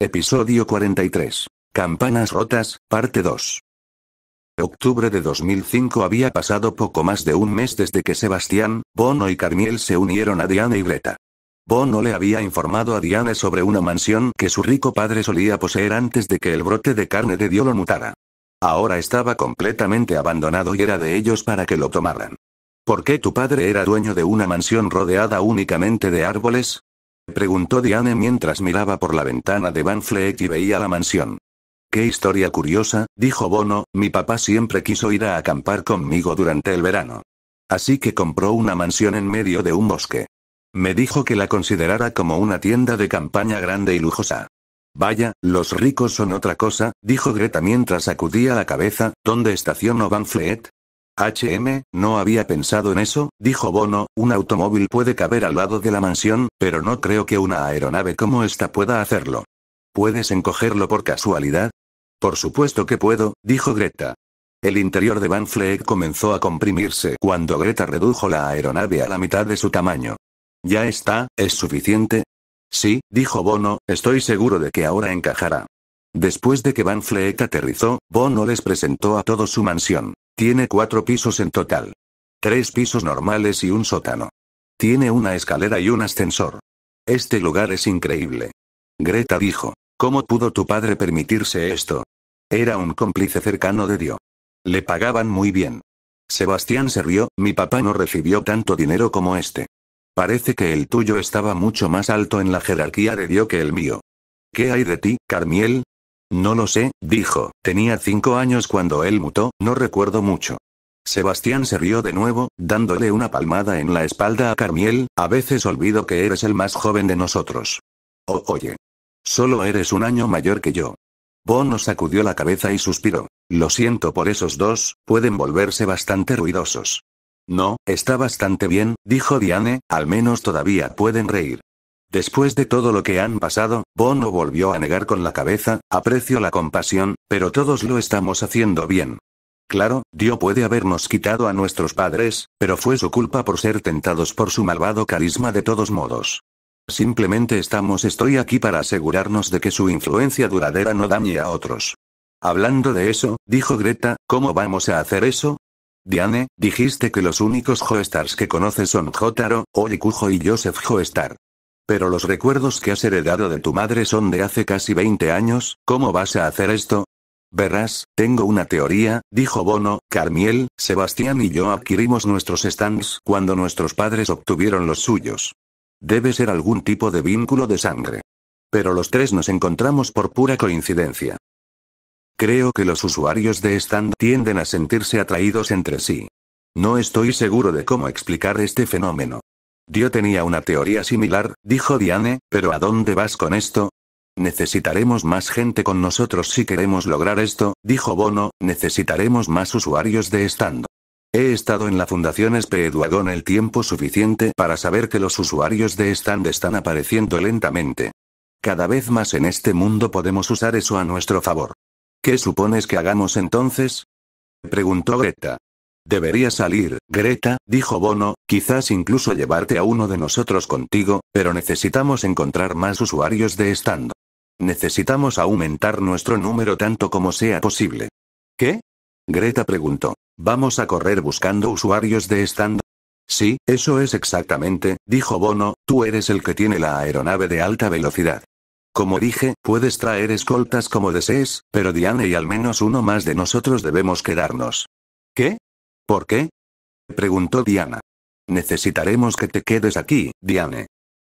Episodio 43. Campanas rotas, parte 2. Octubre de 2005 había pasado poco más de un mes desde que Sebastián, Bono y Carmiel se unieron a Diane y Greta. Bono le había informado a Diane sobre una mansión que su rico padre solía poseer antes de que el brote de carne de Dios lo mutara. Ahora estaba completamente abandonado y era de ellos para que lo tomaran. ¿Por qué tu padre era dueño de una mansión rodeada únicamente de árboles? Preguntó Diane mientras miraba por la ventana de Van Fleet y veía la mansión. Qué historia curiosa, dijo Bono, mi papá siempre quiso ir a acampar conmigo durante el verano. Así que compró una mansión en medio de un bosque. Me dijo que la considerara como una tienda de campaña grande y lujosa. Vaya, los ricos son otra cosa, dijo Greta mientras sacudía la cabeza, ¿dónde estacionó Van Fleet? HM, no había pensado en eso, dijo Bono, un automóvil puede caber al lado de la mansión, pero no creo que una aeronave como esta pueda hacerlo. ¿Puedes encogerlo por casualidad? Por supuesto que puedo, dijo Greta. El interior de Van Fleck comenzó a comprimirse cuando Greta redujo la aeronave a la mitad de su tamaño. Ya está, ¿es suficiente? Sí, dijo Bono, estoy seguro de que ahora encajará. Después de que Van Fleck aterrizó, Bono les presentó a todos su mansión. Tiene cuatro pisos en total. Tres pisos normales y un sótano. Tiene una escalera y un ascensor. Este lugar es increíble. Greta dijo, ¿cómo pudo tu padre permitirse esto? Era un cómplice cercano de Dios. Le pagaban muy bien. Sebastián se rió, mi papá no recibió tanto dinero como este. Parece que el tuyo estaba mucho más alto en la jerarquía de Dios que el mío. ¿Qué hay de ti, Carmiel? No lo sé, dijo, tenía cinco años cuando él mutó, no recuerdo mucho. Sebastián se rió de nuevo, dándole una palmada en la espalda a Carmiel, a veces olvido que eres el más joven de nosotros. Oh, oye. Solo eres un año mayor que yo. Bono sacudió la cabeza y suspiró. Lo siento por esos dos, pueden volverse bastante ruidosos. No, está bastante bien, dijo Diane, al menos todavía pueden reír. Después de todo lo que han pasado, Bono volvió a negar con la cabeza, aprecio la compasión, pero todos lo estamos haciendo bien. Claro, Dios puede habernos quitado a nuestros padres, pero fue su culpa por ser tentados por su malvado carisma de todos modos. Simplemente estamos estoy aquí para asegurarnos de que su influencia duradera no dañe a otros. Hablando de eso, dijo Greta, ¿cómo vamos a hacer eso? Diane, dijiste que los únicos Joestars que conoces son Jotaro, Orikujo y Joseph Joestar. Pero los recuerdos que has heredado de tu madre son de hace casi 20 años, ¿cómo vas a hacer esto? Verás, tengo una teoría, dijo Bono, Carmiel, Sebastián y yo adquirimos nuestros stands cuando nuestros padres obtuvieron los suyos. Debe ser algún tipo de vínculo de sangre. Pero los tres nos encontramos por pura coincidencia. Creo que los usuarios de stand tienden a sentirse atraídos entre sí. No estoy seguro de cómo explicar este fenómeno. Dio tenía una teoría similar, dijo Diane, pero ¿a dónde vas con esto? Necesitaremos más gente con nosotros si queremos lograr esto, dijo Bono, necesitaremos más usuarios de stand. He estado en la Fundación SP el tiempo suficiente para saber que los usuarios de stand están apareciendo lentamente. Cada vez más en este mundo podemos usar eso a nuestro favor. ¿Qué supones que hagamos entonces? preguntó Greta. Debería salir, Greta, dijo Bono, Quizás incluso llevarte a uno de nosotros contigo, pero necesitamos encontrar más usuarios de estando. Necesitamos aumentar nuestro número tanto como sea posible. ¿Qué? Greta preguntó. ¿Vamos a correr buscando usuarios de estando. Sí, eso es exactamente, dijo Bono, tú eres el que tiene la aeronave de alta velocidad. Como dije, puedes traer escoltas como desees, pero Diana y al menos uno más de nosotros debemos quedarnos. ¿Qué? ¿Por qué? Preguntó Diana. Necesitaremos que te quedes aquí, Diane.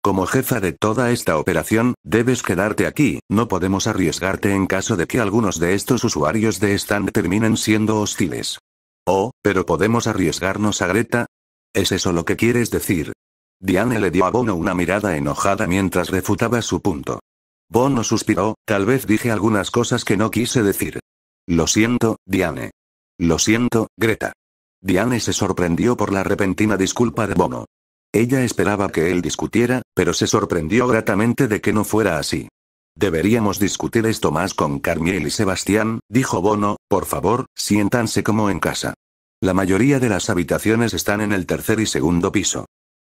Como jefa de toda esta operación, debes quedarte aquí, no podemos arriesgarte en caso de que algunos de estos usuarios de stand terminen siendo hostiles. Oh, pero podemos arriesgarnos a Greta. ¿Es eso lo que quieres decir? Diane le dio a Bono una mirada enojada mientras refutaba su punto. Bono suspiró, tal vez dije algunas cosas que no quise decir. Lo siento, Diane. Lo siento, Greta. Diane se sorprendió por la repentina disculpa de Bono. Ella esperaba que él discutiera, pero se sorprendió gratamente de que no fuera así. Deberíamos discutir esto más con Carmiel y Sebastián, dijo Bono, por favor, siéntanse como en casa. La mayoría de las habitaciones están en el tercer y segundo piso.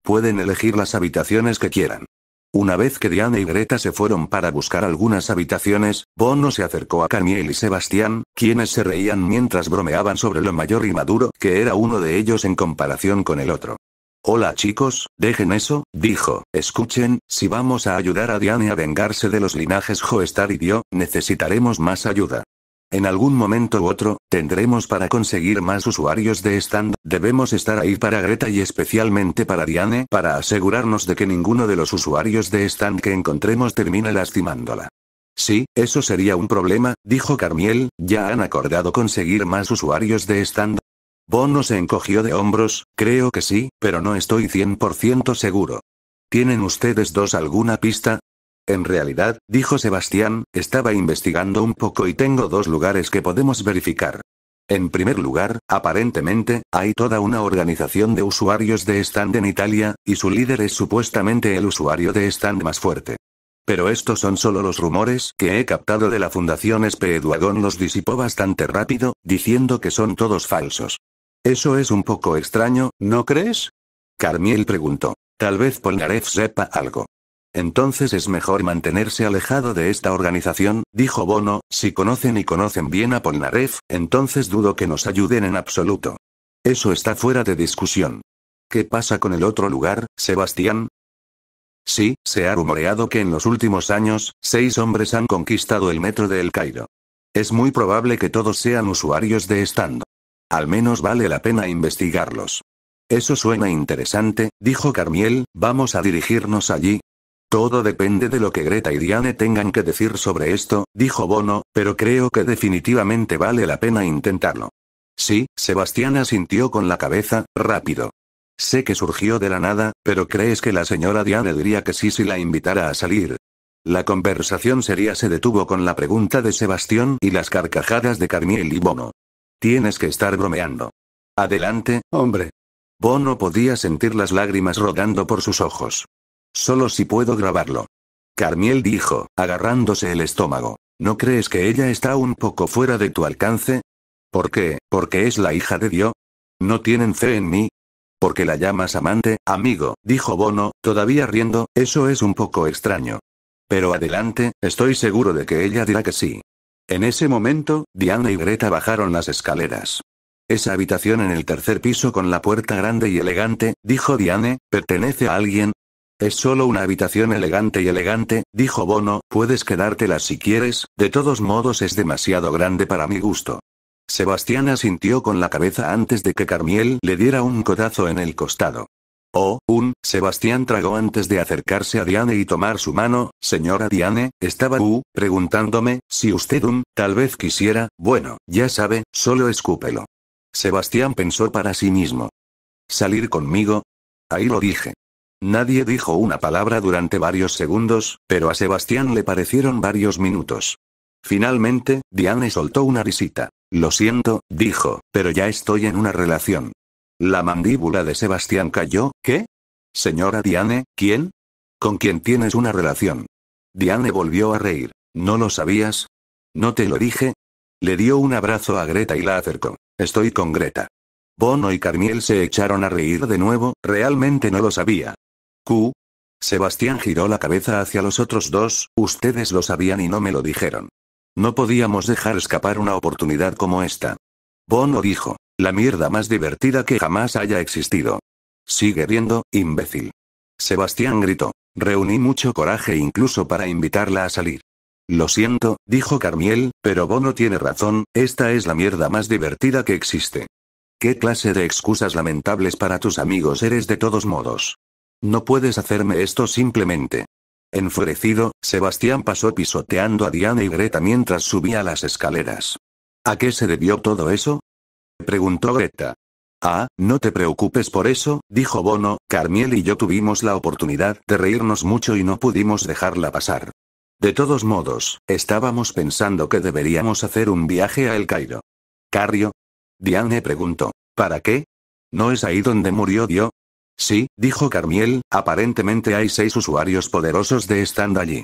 Pueden elegir las habitaciones que quieran. Una vez que Diana y Greta se fueron para buscar algunas habitaciones, Bono se acercó a Camiel y Sebastián, quienes se reían mientras bromeaban sobre lo mayor y maduro que era uno de ellos en comparación con el otro. Hola chicos, dejen eso, dijo, escuchen, si vamos a ayudar a Diane a vengarse de los linajes Joestar y Dio, necesitaremos más ayuda. En algún momento u otro, tendremos para conseguir más usuarios de stand, debemos estar ahí para Greta y especialmente para Diane para asegurarnos de que ninguno de los usuarios de stand que encontremos termine lastimándola. Sí, eso sería un problema, dijo Carmiel, ¿ya han acordado conseguir más usuarios de stand? Bono se encogió de hombros, creo que sí, pero no estoy 100% seguro. ¿Tienen ustedes dos alguna pista? En realidad, dijo Sebastián, estaba investigando un poco y tengo dos lugares que podemos verificar. En primer lugar, aparentemente, hay toda una organización de usuarios de stand en Italia, y su líder es supuestamente el usuario de stand más fuerte. Pero estos son solo los rumores que he captado de la Fundación eduardón los disipó bastante rápido, diciendo que son todos falsos. Eso es un poco extraño, ¿no crees? Carmiel preguntó. Tal vez Polnareff sepa algo. Entonces es mejor mantenerse alejado de esta organización, dijo Bono, si conocen y conocen bien a Polnareff, entonces dudo que nos ayuden en absoluto. Eso está fuera de discusión. ¿Qué pasa con el otro lugar, Sebastián? Sí, se ha rumoreado que en los últimos años, seis hombres han conquistado el metro de El Cairo. Es muy probable que todos sean usuarios de Estando. Al menos vale la pena investigarlos. Eso suena interesante, dijo Carmiel, vamos a dirigirnos allí, todo depende de lo que Greta y Diane tengan que decir sobre esto, dijo Bono, pero creo que definitivamente vale la pena intentarlo. Sí, Sebastián asintió con la cabeza, rápido. Sé que surgió de la nada, pero ¿crees que la señora Diane diría que sí si la invitara a salir? La conversación sería se detuvo con la pregunta de Sebastián y las carcajadas de Carmiel y Bono. Tienes que estar bromeando. Adelante, hombre. Bono podía sentir las lágrimas rodando por sus ojos. Solo si puedo grabarlo. Carmiel dijo, agarrándose el estómago. ¿No crees que ella está un poco fuera de tu alcance? ¿Por qué? ¿Porque es la hija de Dios? ¿No tienen fe en mí? Porque la llamas amante, amigo, dijo Bono, todavía riendo, eso es un poco extraño. Pero adelante, estoy seguro de que ella dirá que sí. En ese momento, Diana y Greta bajaron las escaleras. Esa habitación en el tercer piso con la puerta grande y elegante, dijo Diane, pertenece a alguien, es solo una habitación elegante y elegante, dijo Bono, puedes quedártela si quieres, de todos modos es demasiado grande para mi gusto. Sebastián asintió con la cabeza antes de que Carmiel le diera un codazo en el costado. Oh, un, Sebastián tragó antes de acercarse a Diane y tomar su mano, señora Diane, estaba U, preguntándome, si usted un, tal vez quisiera, bueno, ya sabe, solo escúpelo. Sebastián pensó para sí mismo. ¿Salir conmigo? Ahí lo dije. Nadie dijo una palabra durante varios segundos, pero a Sebastián le parecieron varios minutos. Finalmente, Diane soltó una risita. Lo siento, dijo, pero ya estoy en una relación. La mandíbula de Sebastián cayó, ¿qué? Señora Diane, ¿quién? ¿Con quién tienes una relación? Diane volvió a reír. ¿No lo sabías? ¿No te lo dije? Le dio un abrazo a Greta y la acercó. Estoy con Greta. Bono y Carmiel se echaron a reír de nuevo, realmente no lo sabía. Q. Sebastián giró la cabeza hacia los otros dos, ustedes lo sabían y no me lo dijeron. No podíamos dejar escapar una oportunidad como esta. Bono dijo, la mierda más divertida que jamás haya existido. Sigue viendo, imbécil. Sebastián gritó. Reuní mucho coraje incluso para invitarla a salir. Lo siento, dijo Carmiel, pero Bono tiene razón, esta es la mierda más divertida que existe. ¿Qué clase de excusas lamentables para tus amigos eres de todos modos? No puedes hacerme esto simplemente. Enfurecido, Sebastián pasó pisoteando a Diana y Greta mientras subía las escaleras. ¿A qué se debió todo eso? preguntó Greta. Ah, no te preocupes por eso, dijo Bono, Carmiel y yo tuvimos la oportunidad de reírnos mucho y no pudimos dejarla pasar. De todos modos, estábamos pensando que deberíamos hacer un viaje a El Cairo. ¿Carrio? Diane preguntó. ¿Para qué? ¿No es ahí donde murió Dio? Sí, dijo Carmiel, aparentemente hay seis usuarios poderosos de stand allí.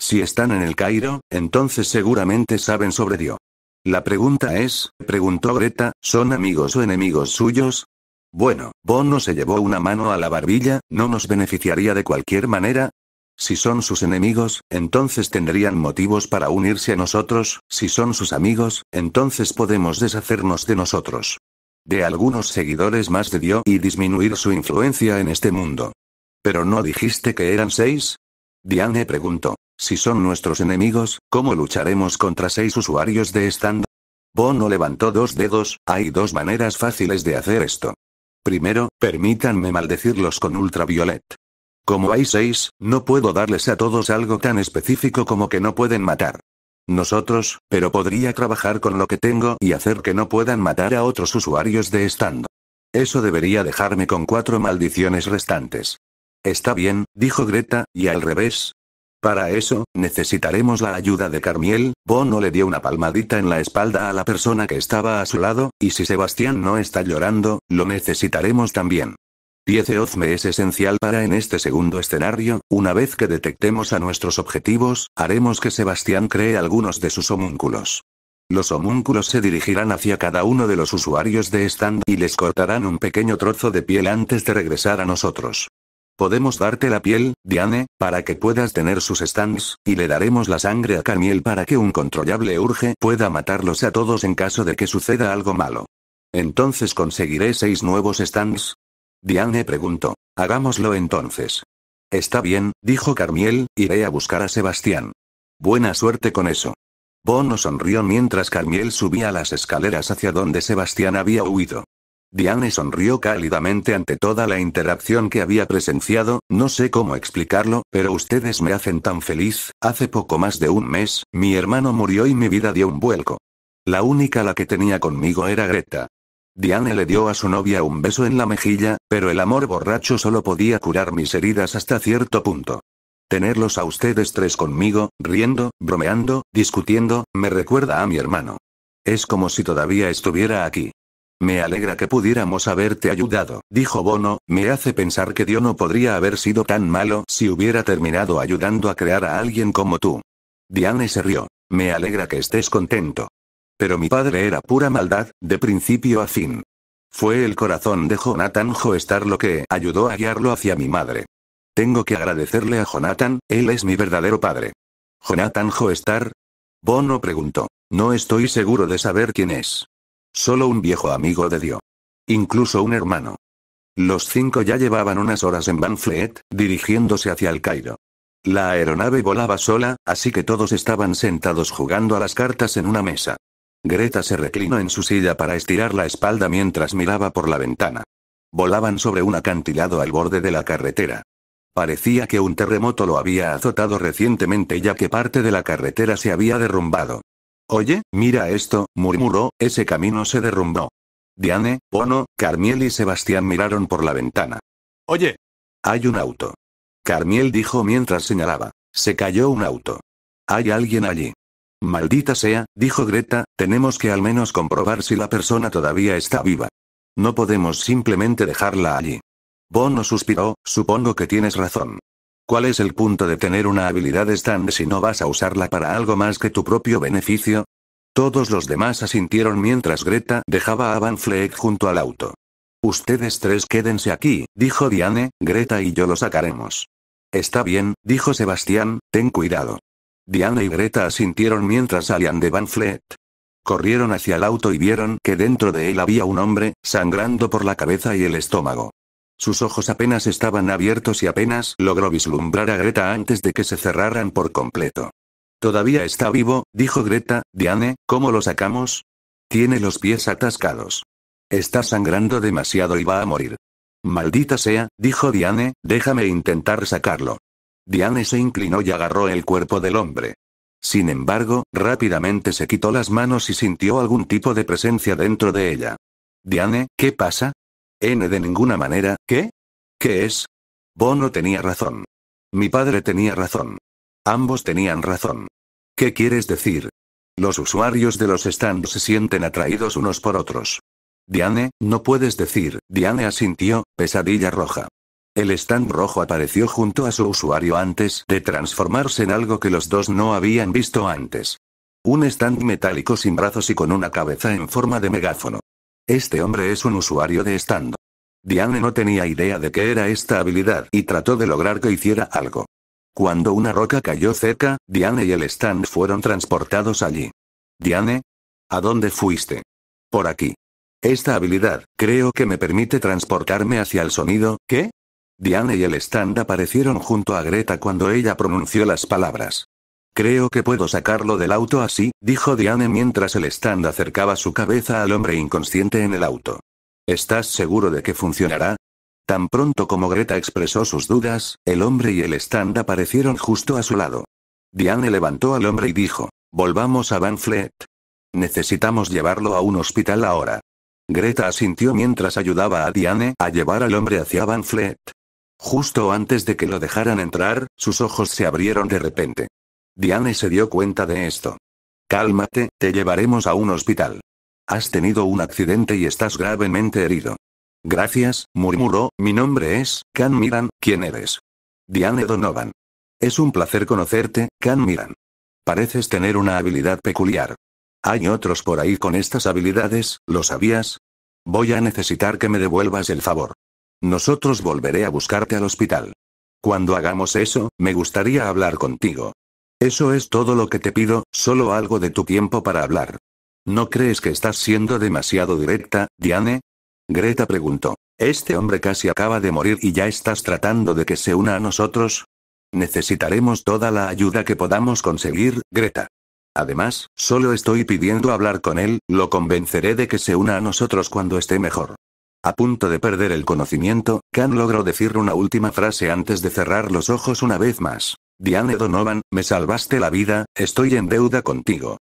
Si están en el Cairo, entonces seguramente saben sobre Dios». La pregunta es, preguntó Greta, ¿son amigos o enemigos suyos? Bueno, Bono se llevó una mano a la barbilla, ¿no nos beneficiaría de cualquier manera? Si son sus enemigos, entonces tendrían motivos para unirse a nosotros, si son sus amigos, entonces podemos deshacernos de nosotros de algunos seguidores más de dios y disminuir su influencia en este mundo. ¿Pero no dijiste que eran seis? Diane preguntó. Si son nuestros enemigos, ¿cómo lucharemos contra seis usuarios de stand? Bono levantó dos dedos, hay dos maneras fáciles de hacer esto. Primero, permítanme maldecirlos con ultraviolet. Como hay seis, no puedo darles a todos algo tan específico como que no pueden matar nosotros, pero podría trabajar con lo que tengo y hacer que no puedan matar a otros usuarios de estando. Eso debería dejarme con cuatro maldiciones restantes. Está bien, dijo Greta, y al revés. Para eso, necesitaremos la ayuda de Carmiel, Bono le dio una palmadita en la espalda a la persona que estaba a su lado, y si Sebastián no está llorando, lo necesitaremos también ozme e es esencial para en este segundo escenario, una vez que detectemos a nuestros objetivos, haremos que Sebastián cree algunos de sus homúnculos. Los homúnculos se dirigirán hacia cada uno de los usuarios de stand y les cortarán un pequeño trozo de piel antes de regresar a nosotros. Podemos darte la piel, Diane, para que puedas tener sus stands, y le daremos la sangre a Camiel para que un controlable urge pueda matarlos a todos en caso de que suceda algo malo. Entonces conseguiré seis nuevos stands, Diane preguntó. Hagámoslo entonces. Está bien, dijo Carmiel, iré a buscar a Sebastián. Buena suerte con eso. Bono sonrió mientras Carmiel subía las escaleras hacia donde Sebastián había huido. Diane sonrió cálidamente ante toda la interacción que había presenciado, no sé cómo explicarlo, pero ustedes me hacen tan feliz, hace poco más de un mes, mi hermano murió y mi vida dio un vuelco. La única la que tenía conmigo era Greta. Diane le dio a su novia un beso en la mejilla, pero el amor borracho solo podía curar mis heridas hasta cierto punto. Tenerlos a ustedes tres conmigo, riendo, bromeando, discutiendo, me recuerda a mi hermano. Es como si todavía estuviera aquí. Me alegra que pudiéramos haberte ayudado, dijo Bono, me hace pensar que Dios no podría haber sido tan malo si hubiera terminado ayudando a crear a alguien como tú. Diane se rió. Me alegra que estés contento. Pero mi padre era pura maldad, de principio a fin. Fue el corazón de Jonathan Joestar lo que ayudó a guiarlo hacia mi madre. Tengo que agradecerle a Jonathan, él es mi verdadero padre. ¿Jonathan Joestar? Bono preguntó. No estoy seguro de saber quién es. Solo un viejo amigo de Dios. Incluso un hermano. Los cinco ya llevaban unas horas en Banflet, dirigiéndose hacia el Cairo. La aeronave volaba sola, así que todos estaban sentados jugando a las cartas en una mesa. Greta se reclinó en su silla para estirar la espalda mientras miraba por la ventana. Volaban sobre un acantilado al borde de la carretera. Parecía que un terremoto lo había azotado recientemente ya que parte de la carretera se había derrumbado. Oye, mira esto, murmuró, ese camino se derrumbó. Diane, Bono, Carmiel y Sebastián miraron por la ventana. Oye. Hay un auto. Carmiel dijo mientras señalaba. Se cayó un auto. Hay alguien allí. Maldita sea, dijo Greta, tenemos que al menos comprobar si la persona todavía está viva. No podemos simplemente dejarla allí. Bono suspiró, supongo que tienes razón. ¿Cuál es el punto de tener una habilidad stand si no vas a usarla para algo más que tu propio beneficio? Todos los demás asintieron mientras Greta dejaba a Van Fleck junto al auto. Ustedes tres quédense aquí, dijo Diane, Greta y yo lo sacaremos. Está bien, dijo Sebastián, ten cuidado. Diane y Greta asintieron mientras salían de Van Corrieron hacia el auto y vieron que dentro de él había un hombre, sangrando por la cabeza y el estómago. Sus ojos apenas estaban abiertos y apenas logró vislumbrar a Greta antes de que se cerraran por completo. Todavía está vivo, dijo Greta, Diane, ¿cómo lo sacamos? Tiene los pies atascados. Está sangrando demasiado y va a morir. Maldita sea, dijo Diane, déjame intentar sacarlo. Diane se inclinó y agarró el cuerpo del hombre. Sin embargo, rápidamente se quitó las manos y sintió algún tipo de presencia dentro de ella. Diane, ¿qué pasa? N de ninguna manera, ¿qué? ¿Qué es? Bono tenía razón. Mi padre tenía razón. Ambos tenían razón. ¿Qué quieres decir? Los usuarios de los stands se sienten atraídos unos por otros. Diane, no puedes decir, Diane asintió, pesadilla roja. El stand rojo apareció junto a su usuario antes de transformarse en algo que los dos no habían visto antes. Un stand metálico sin brazos y con una cabeza en forma de megáfono. Este hombre es un usuario de stand. Diane no tenía idea de qué era esta habilidad y trató de lograr que hiciera algo. Cuando una roca cayó cerca, Diane y el stand fueron transportados allí. Diane, ¿a dónde fuiste? Por aquí. Esta habilidad, creo que me permite transportarme hacia el sonido, ¿qué? Diane y el stand aparecieron junto a Greta cuando ella pronunció las palabras. Creo que puedo sacarlo del auto así, dijo Diane mientras el stand acercaba su cabeza al hombre inconsciente en el auto. ¿Estás seguro de que funcionará? Tan pronto como Greta expresó sus dudas, el hombre y el stand aparecieron justo a su lado. Diane levantó al hombre y dijo, Volvamos a Van Necesitamos llevarlo a un hospital ahora. Greta asintió mientras ayudaba a Diane a llevar al hombre hacia Van Justo antes de que lo dejaran entrar, sus ojos se abrieron de repente. Diane se dio cuenta de esto. Cálmate, te llevaremos a un hospital. Has tenido un accidente y estás gravemente herido. Gracias, murmuró, mi nombre es, Can Miran, ¿quién eres? Diane Donovan. Es un placer conocerte, Can Miran. Pareces tener una habilidad peculiar. Hay otros por ahí con estas habilidades, ¿lo sabías? Voy a necesitar que me devuelvas el favor. Nosotros volveré a buscarte al hospital. Cuando hagamos eso, me gustaría hablar contigo. Eso es todo lo que te pido, solo algo de tu tiempo para hablar. ¿No crees que estás siendo demasiado directa, Diane? Greta preguntó. Este hombre casi acaba de morir y ya estás tratando de que se una a nosotros. Necesitaremos toda la ayuda que podamos conseguir, Greta. Además, solo estoy pidiendo hablar con él, lo convenceré de que se una a nosotros cuando esté mejor. A punto de perder el conocimiento, Khan logró decir una última frase antes de cerrar los ojos una vez más. Diane Donovan, me salvaste la vida, estoy en deuda contigo.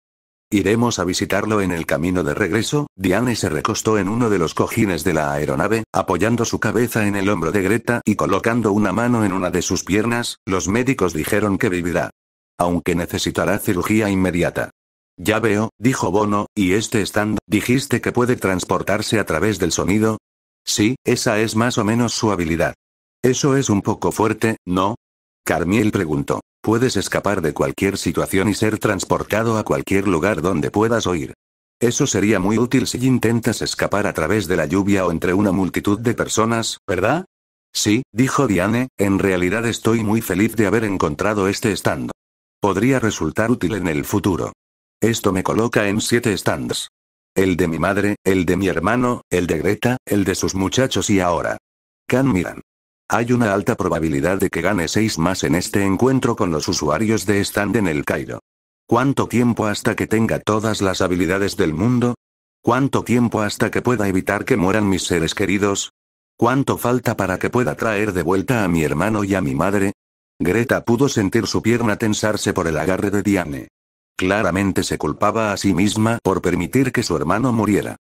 Iremos a visitarlo en el camino de regreso. Diane se recostó en uno de los cojines de la aeronave, apoyando su cabeza en el hombro de Greta y colocando una mano en una de sus piernas. Los médicos dijeron que vivirá. Aunque necesitará cirugía inmediata. Ya veo, dijo Bono, y este stand, dijiste que puede transportarse a través del sonido. Sí, esa es más o menos su habilidad. Eso es un poco fuerte, ¿no? Carmiel preguntó. Puedes escapar de cualquier situación y ser transportado a cualquier lugar donde puedas oír. Eso sería muy útil si intentas escapar a través de la lluvia o entre una multitud de personas, ¿verdad? Sí, dijo Diane, en realidad estoy muy feliz de haber encontrado este stand. Podría resultar útil en el futuro. Esto me coloca en siete stands el de mi madre, el de mi hermano, el de Greta, el de sus muchachos y ahora. Can Miran. Hay una alta probabilidad de que gane seis más en este encuentro con los usuarios de stand en el Cairo. ¿Cuánto tiempo hasta que tenga todas las habilidades del mundo? ¿Cuánto tiempo hasta que pueda evitar que mueran mis seres queridos? ¿Cuánto falta para que pueda traer de vuelta a mi hermano y a mi madre? Greta pudo sentir su pierna tensarse por el agarre de Diane. Claramente se culpaba a sí misma por permitir que su hermano muriera.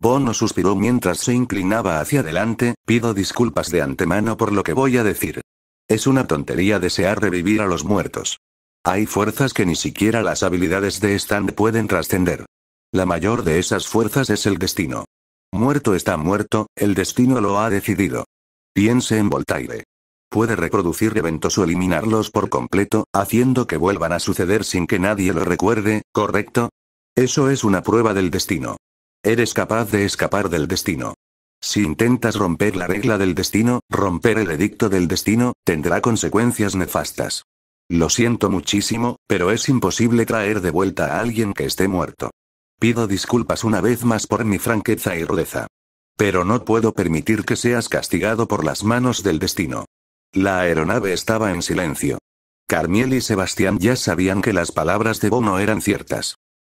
Bono suspiró mientras se inclinaba hacia adelante, pido disculpas de antemano por lo que voy a decir. Es una tontería desear revivir a los muertos. Hay fuerzas que ni siquiera las habilidades de Stand pueden trascender. La mayor de esas fuerzas es el destino. Muerto está muerto, el destino lo ha decidido. Piense en Voltaire. Puede reproducir eventos o eliminarlos por completo, haciendo que vuelvan a suceder sin que nadie lo recuerde, ¿correcto? Eso es una prueba del destino. Eres capaz de escapar del destino. Si intentas romper la regla del destino, romper el edicto del destino, tendrá consecuencias nefastas. Lo siento muchísimo, pero es imposible traer de vuelta a alguien que esté muerto. Pido disculpas una vez más por mi franqueza y rudeza. Pero no puedo permitir que seas castigado por las manos del destino. La aeronave estaba en silencio. Carmiel y Sebastián ya sabían que las palabras de Bono eran ciertas.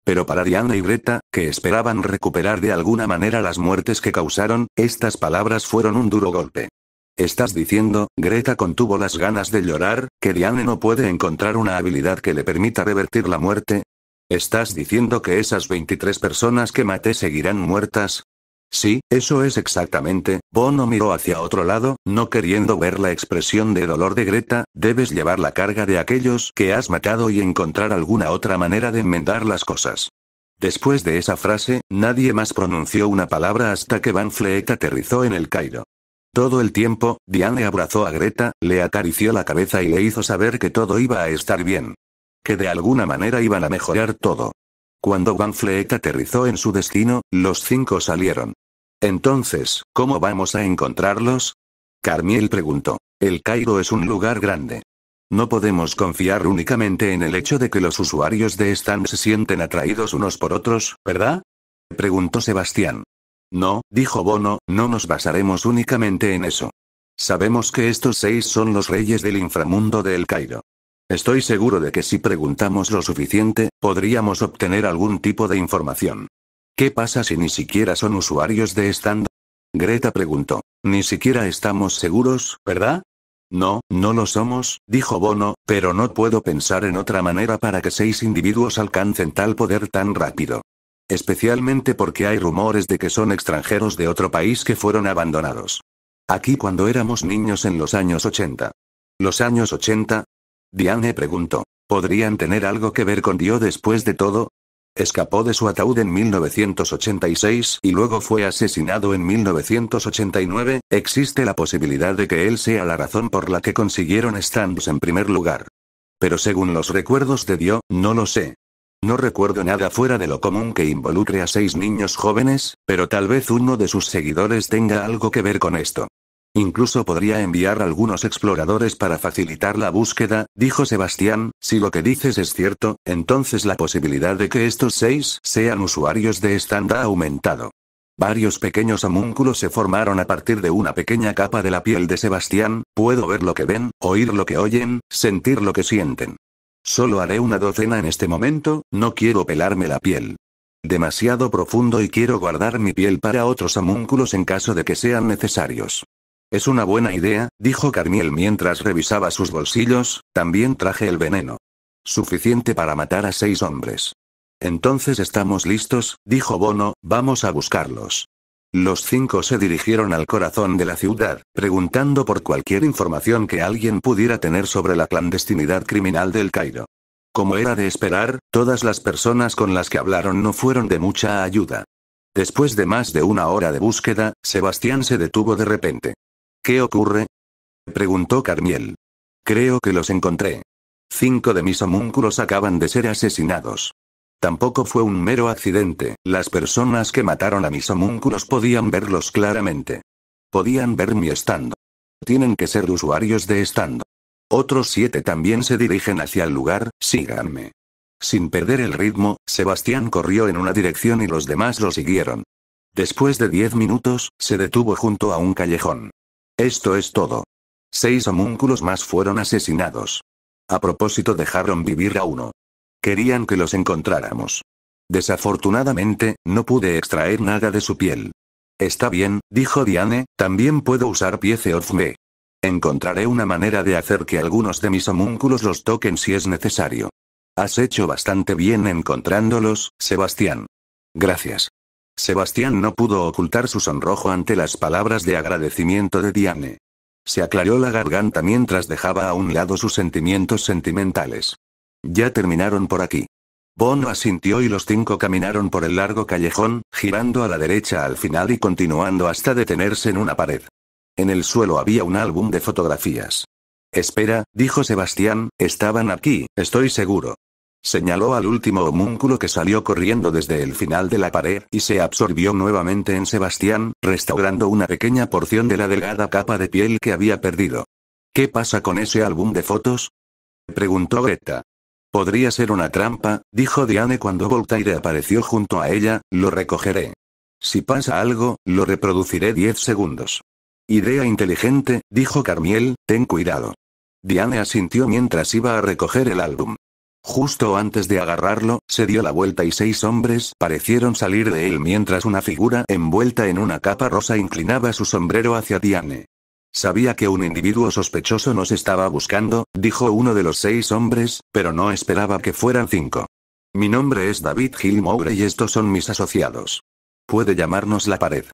Pero para Diana y Greta, que esperaban recuperar de alguna manera las muertes que causaron, estas palabras fueron un duro golpe. Estás diciendo, Greta contuvo las ganas de llorar, que Diane no puede encontrar una habilidad que le permita revertir la muerte. ¿Estás diciendo que esas 23 personas que maté seguirán muertas? Sí, eso es exactamente, Bono miró hacia otro lado, no queriendo ver la expresión de dolor de Greta, debes llevar la carga de aquellos que has matado y encontrar alguna otra manera de enmendar las cosas. Después de esa frase, nadie más pronunció una palabra hasta que Van Fleet aterrizó en el Cairo. Todo el tiempo, Diane abrazó a Greta, le acarició la cabeza y le hizo saber que todo iba a estar bien. Que de alguna manera iban a mejorar todo. Cuando Fleet aterrizó en su destino, los cinco salieron. Entonces, ¿cómo vamos a encontrarlos? Carmiel preguntó. El Cairo es un lugar grande. No podemos confiar únicamente en el hecho de que los usuarios de Stan se sienten atraídos unos por otros, ¿verdad? preguntó Sebastián. No, dijo Bono, no nos basaremos únicamente en eso. Sabemos que estos seis son los reyes del inframundo de El Cairo. Estoy seguro de que si preguntamos lo suficiente, podríamos obtener algún tipo de información. ¿Qué pasa si ni siquiera son usuarios de estándar? Greta preguntó. Ni siquiera estamos seguros, ¿verdad? No, no lo somos, dijo Bono, pero no puedo pensar en otra manera para que seis individuos alcancen tal poder tan rápido. Especialmente porque hay rumores de que son extranjeros de otro país que fueron abandonados. Aquí cuando éramos niños en los años 80. Los años 80, Diane preguntó. ¿Podrían tener algo que ver con Dio después de todo? Escapó de su ataúd en 1986 y luego fue asesinado en 1989. Existe la posibilidad de que él sea la razón por la que consiguieron stands en primer lugar. Pero según los recuerdos de Dio, no lo sé. No recuerdo nada fuera de lo común que involucre a seis niños jóvenes, pero tal vez uno de sus seguidores tenga algo que ver con esto. Incluso podría enviar algunos exploradores para facilitar la búsqueda, dijo Sebastián, si lo que dices es cierto, entonces la posibilidad de que estos seis sean usuarios de stand ha aumentado. Varios pequeños homúnculos se formaron a partir de una pequeña capa de la piel de Sebastián, puedo ver lo que ven, oír lo que oyen, sentir lo que sienten. Solo haré una docena en este momento, no quiero pelarme la piel demasiado profundo y quiero guardar mi piel para otros homúnculos en caso de que sean necesarios. Es una buena idea, dijo Carmiel mientras revisaba sus bolsillos, también traje el veneno. Suficiente para matar a seis hombres. Entonces estamos listos, dijo Bono, vamos a buscarlos. Los cinco se dirigieron al corazón de la ciudad, preguntando por cualquier información que alguien pudiera tener sobre la clandestinidad criminal del Cairo. Como era de esperar, todas las personas con las que hablaron no fueron de mucha ayuda. Después de más de una hora de búsqueda, Sebastián se detuvo de repente. ¿Qué ocurre? preguntó Carmiel. Creo que los encontré. Cinco de mis homúnculos acaban de ser asesinados. Tampoco fue un mero accidente, las personas que mataron a mis homúnculos podían verlos claramente. Podían ver mi estando. Tienen que ser usuarios de estando. Otros siete también se dirigen hacia el lugar, síganme. Sin perder el ritmo, Sebastián corrió en una dirección y los demás lo siguieron. Después de diez minutos, se detuvo junto a un callejón. Esto es todo. Seis homúnculos más fueron asesinados. A propósito, dejaron vivir a uno. Querían que los encontráramos. Desafortunadamente, no pude extraer nada de su piel. Está bien, dijo Diane, también puedo usar piece B. Encontraré una manera de hacer que algunos de mis homúnculos los toquen si es necesario. Has hecho bastante bien encontrándolos, Sebastián. Gracias. Sebastián no pudo ocultar su sonrojo ante las palabras de agradecimiento de Diane. Se aclaró la garganta mientras dejaba a un lado sus sentimientos sentimentales. Ya terminaron por aquí. Bono asintió y los cinco caminaron por el largo callejón, girando a la derecha al final y continuando hasta detenerse en una pared. En el suelo había un álbum de fotografías. Espera, dijo Sebastián, estaban aquí, estoy seguro. Señaló al último homúnculo que salió corriendo desde el final de la pared, y se absorbió nuevamente en Sebastián, restaurando una pequeña porción de la delgada capa de piel que había perdido. ¿Qué pasa con ese álbum de fotos? preguntó Greta. Podría ser una trampa, dijo Diane cuando Voltaire apareció junto a ella, lo recogeré. Si pasa algo, lo reproduciré 10 segundos. Idea inteligente, dijo Carmiel, ten cuidado. Diane asintió mientras iba a recoger el álbum. Justo antes de agarrarlo, se dio la vuelta y seis hombres parecieron salir de él mientras una figura envuelta en una capa rosa inclinaba su sombrero hacia Diane. Sabía que un individuo sospechoso nos estaba buscando, dijo uno de los seis hombres, pero no esperaba que fueran cinco. Mi nombre es David Gilmore y estos son mis asociados. Puede llamarnos la pared.